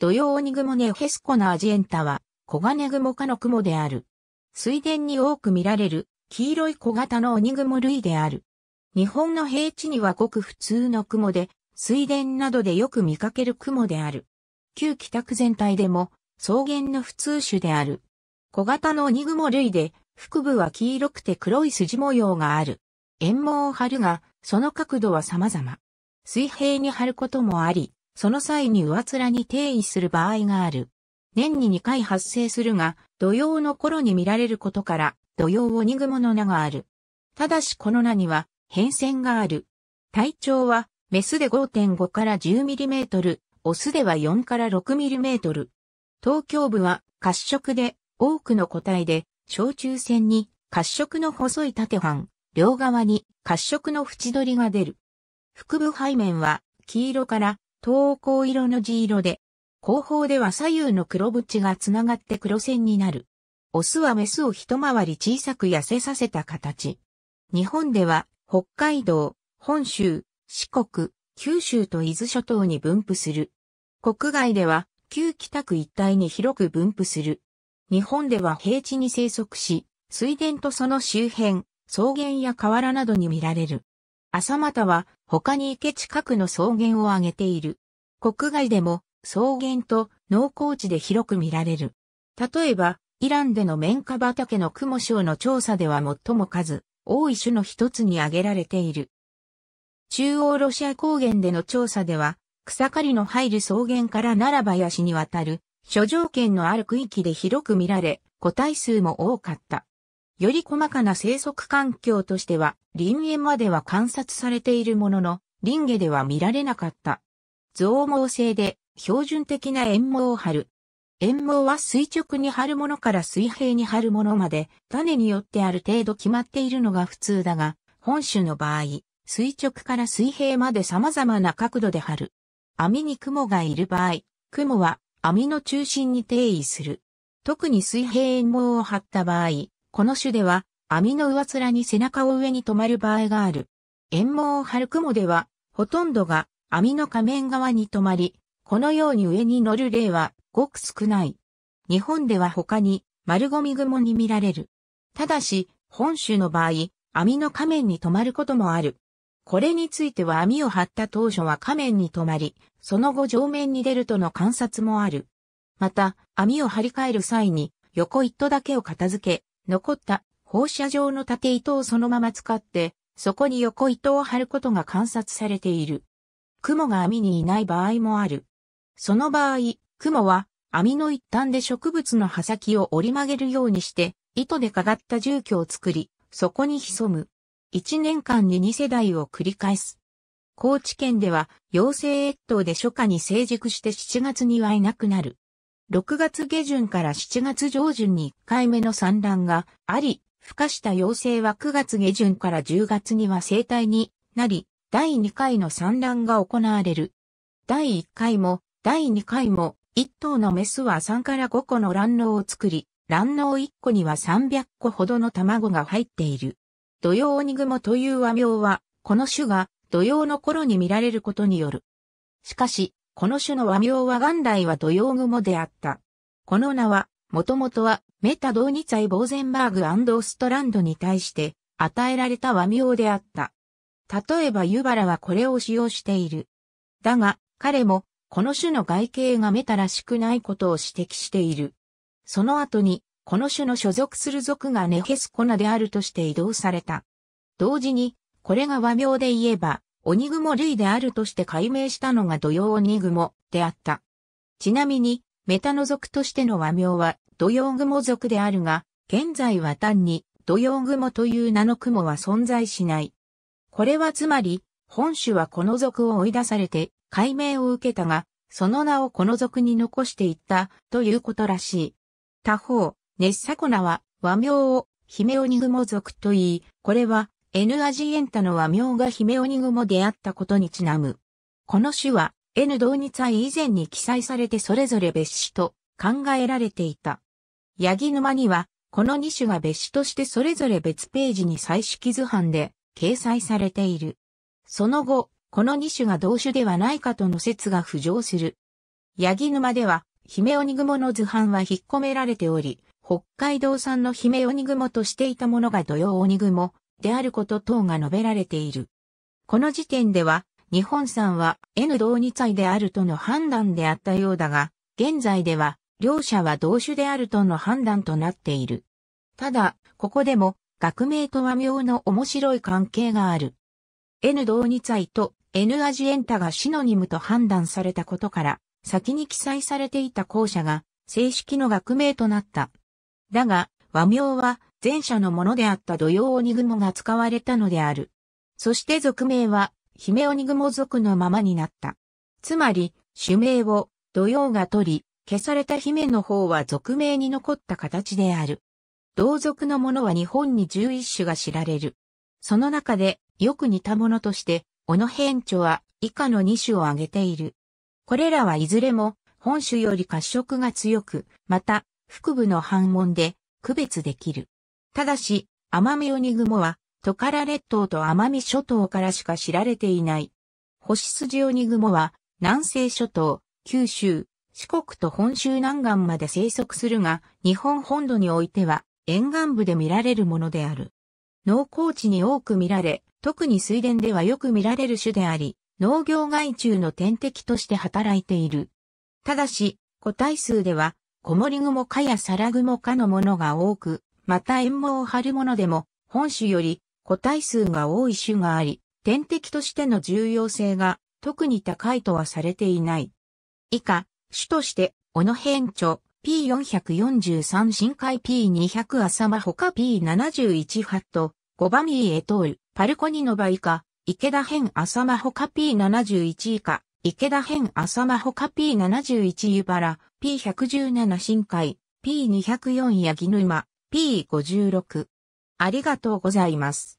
土曜鬼雲ネヘスコのアジエンタは、小金雲科の雲である。水田に多く見られる、黄色い小型の鬼雲類である。日本の平地にはごく普通の雲で、水田などでよく見かける雲である。旧北区全体でも、草原の普通種である。小型の鬼雲類で、腹部は黄色くて黒い筋模様がある。縁毛を張るが、その角度は様々。水平に張ることもあり、その際に上面に定位する場合がある。年に2回発生するが、土曜の頃に見られることから、土曜鬼雲の名がある。ただしこの名には変遷がある。体長は、メスで5.5から1 0トル、オスでは4から6ミトル。東京部は褐色で、多くの個体で、小中線に褐色の細い縦半、両側に褐色の縁取りが出る。腹部背面は黄色から東稿色の地色で、後方では左右の黒縁がつながって黒線になる。オスはメスを一回り小さく痩せさせた形。日本では北海道、本州、四国、九州と伊豆諸島に分布する。国外では旧北区一帯に広く分布する。日本では平地に生息し、水田とその周辺、草原や河原などに見られる。朝又は他に池近くの草原を挙げている。国外でも草原と農耕地で広く見られる。例えば、イランでの綿花畑の雲モの調査では最も数多い種の一つに挙げられている。中央ロシア高原での調査では、草刈りの入る草原から奈良林にわたる、諸条件のある区域で広く見られ、個体数も多かった。より細かな生息環境としては、林園までは観察されているものの、林下では見られなかった。増毛性で、標準的な円毛を張る。円毛は垂直に張るものから水平に張るものまで、種によってある程度決まっているのが普通だが、本種の場合、垂直から水平まで様々な角度で張る。網に雲がいる場合、雲は網の中心に定位する。特に水平円毛を張った場合、この種では、網の上面に背中を上に止まる場合がある。円網を張る雲では、ほとんどが網の仮面側に止まり、このように上に乗る例はごく少ない。日本では他に丸ゴミ雲に見られる。ただし、本種の場合、網の仮面に止まることもある。これについては網を張った当初は仮面に止まり、その後上面に出るとの観察もある。また、網を張り替える際に、横一途だけを片付け、残った放射状の縦糸をそのまま使って、そこに横糸を張ることが観察されている。雲が網にいない場合もある。その場合、雲は網の一端で植物の葉先を折り曲げるようにして、糸でかがった住居を作り、そこに潜む。一年間に二世代を繰り返す。高知県では、陽性越冬で初夏に成熟して7月にはいなくなる。6月下旬から7月上旬に1回目の産卵があり、孵化した幼生は9月下旬から10月には生体になり、第2回の産卵が行われる。第1回も第2回も1頭のメスは3から5個の卵脳を作り、卵脳1個には300個ほどの卵が入っている。土曜鬼雲という和名は、この種が土曜の頃に見られることによる。しかし、この種の和名は元来は土用雲であった。この名は、もともとは、メタ・ドーニツァイ・ボーゼンバーグストランドに対して与えられた和名であった。例えばユバラはこれを使用している。だが、彼も、この種の外形がメタらしくないことを指摘している。その後に、この種の所属する族がネヘスコナであるとして移動された。同時に、これが和名で言えば、鬼雲類であるとして解明したのが土曜鬼雲であった。ちなみに、メタノ族としての和名は土曜雲族であるが、現在は単に土曜雲という名の雲は存在しない。これはつまり、本種はこの族を追い出されて解明を受けたが、その名をこの族に残していったということらしい。他方、ネッサコナは和名を姫鬼雲族と言い、これは N アジエンタの和名が姫鬼雲であったことにちなむ。この種は N 同日祭以前に記載されてそれぞれ別種と考えられていた。ヤギ沼には、この2種が別種としてそれぞれ別ページに採取図版で掲載されている。その後、この2種が同種ではないかとの説が浮上する。ヤギ沼では、姫鬼雲の図版は引っ込められており、北海道産の姫鬼雲としていたものが土曜鬼雲、であること等が述べられている。この時点では、日本産は N 同二歳であるとの判断であったようだが、現在では、両者は同種であるとの判断となっている。ただ、ここでも、学名と和名の面白い関係がある。N 同二歳と N アジエンタがシノニムと判断されたことから、先に記載されていた校舎が正式の学名となった。だが、和名は前者のものであった土曜鬼雲が使われたのである。そして俗名は、姫鬼雲族のままになった。つまり、種名を土曜が取り、消された姫の方は俗名に残った形である。同族のものは日本に11種が知られる。その中で、よく似たものとして、小野編著は以下の2種を挙げている。これらはいずれも、本種より褐色が強く、また、腹部の反問で区別できる。ただし、アマミオニグモは、トカラ列島とマミ諸島からしか知られていない。ホシスジオニグモは、南西諸島、九州、四国と本州南岸まで生息するが、日本本土においては、沿岸部で見られるものである。農耕地に多く見られ、特に水田ではよく見られる種であり、農業害虫の天敵として働いている。ただし、個体数では、コモリグモかやサラグモかのものが多く、また縁網を張るものでも、本種より個体数が多い種があり、天敵としての重要性が特に高いとはされていない。以下、種として、小野辺著 P443 深海 P200 浅間他 P71 ハット、ゴバミーエトール、パルコニノバ以下、池田編浅間他 P71 以下、池田編浅間他 P71 バラ、P117 深海、P204 ギヌマ、P56。ありがとうございます。